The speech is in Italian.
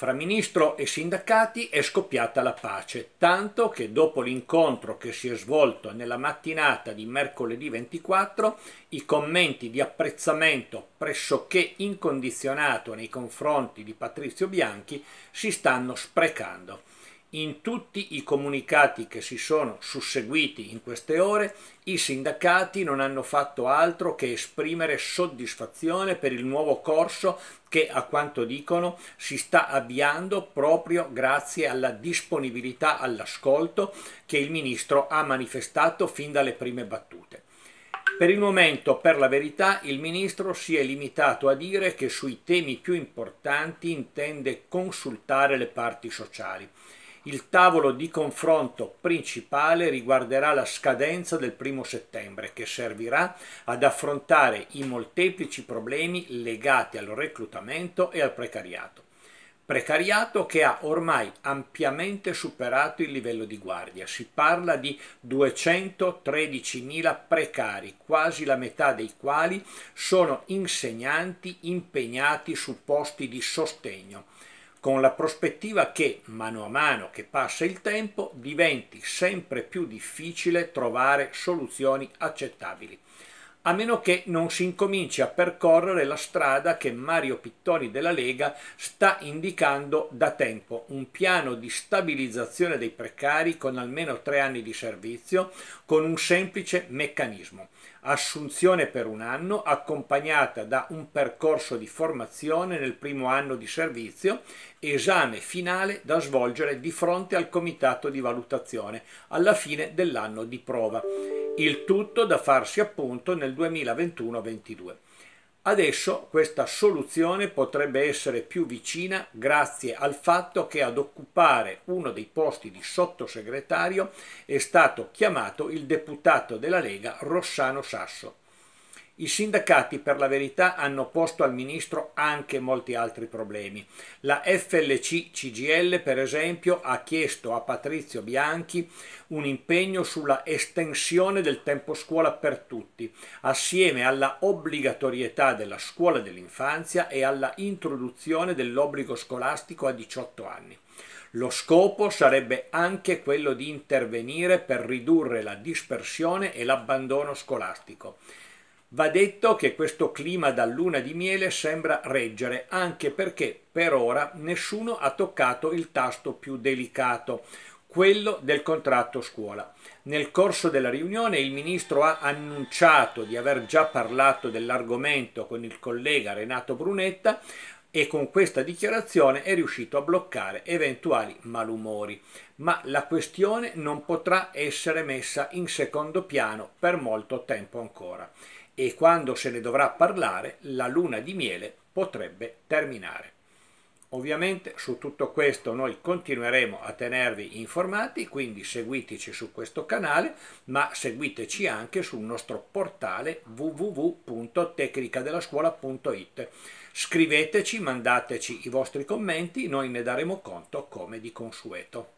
Fra ministro e sindacati è scoppiata la pace, tanto che dopo l'incontro che si è svolto nella mattinata di mercoledì 24, i commenti di apprezzamento pressoché incondizionato nei confronti di Patrizio Bianchi si stanno sprecando. In tutti i comunicati che si sono susseguiti in queste ore, i sindacati non hanno fatto altro che esprimere soddisfazione per il nuovo corso che, a quanto dicono, si sta avviando proprio grazie alla disponibilità all'ascolto che il Ministro ha manifestato fin dalle prime battute. Per il momento, per la verità, il ministro si è limitato a dire che sui temi più importanti intende consultare le parti sociali il tavolo di confronto principale riguarderà la scadenza del primo settembre che servirà ad affrontare i molteplici problemi legati al reclutamento e al precariato. Precariato che ha ormai ampiamente superato il livello di guardia. Si parla di 213.000 precari, quasi la metà dei quali sono insegnanti impegnati su posti di sostegno con la prospettiva che, mano a mano che passa il tempo, diventi sempre più difficile trovare soluzioni accettabili a meno che non si incominci a percorrere la strada che Mario Pittori della Lega sta indicando da tempo, un piano di stabilizzazione dei precari con almeno tre anni di servizio, con un semplice meccanismo assunzione per un anno accompagnata da un percorso di formazione nel primo anno di servizio, esame finale da svolgere di fronte al comitato di valutazione alla fine dell'anno di prova il tutto da farsi appunto nel 2021-22. Adesso questa soluzione potrebbe essere più vicina grazie al fatto che ad occupare uno dei posti di sottosegretario è stato chiamato il deputato della Lega Rossano Sasso. I sindacati per la verità hanno posto al ministro anche molti altri problemi. La FLC-CGL per esempio ha chiesto a Patrizio Bianchi un impegno sulla estensione del tempo scuola per tutti, assieme alla obbligatorietà della scuola dell'infanzia e alla introduzione dell'obbligo scolastico a 18 anni. Lo scopo sarebbe anche quello di intervenire per ridurre la dispersione e l'abbandono scolastico. Va detto che questo clima da luna di miele sembra reggere, anche perché per ora nessuno ha toccato il tasto più delicato, quello del contratto scuola. Nel corso della riunione il ministro ha annunciato di aver già parlato dell'argomento con il collega Renato Brunetta, e con questa dichiarazione è riuscito a bloccare eventuali malumori. Ma la questione non potrà essere messa in secondo piano per molto tempo ancora e quando se ne dovrà parlare la luna di miele potrebbe terminare. Ovviamente su tutto questo noi continueremo a tenervi informati, quindi seguiteci su questo canale, ma seguiteci anche sul nostro portale www.tecnicadelascuola.it. Scriveteci, mandateci i vostri commenti, noi ne daremo conto come di consueto.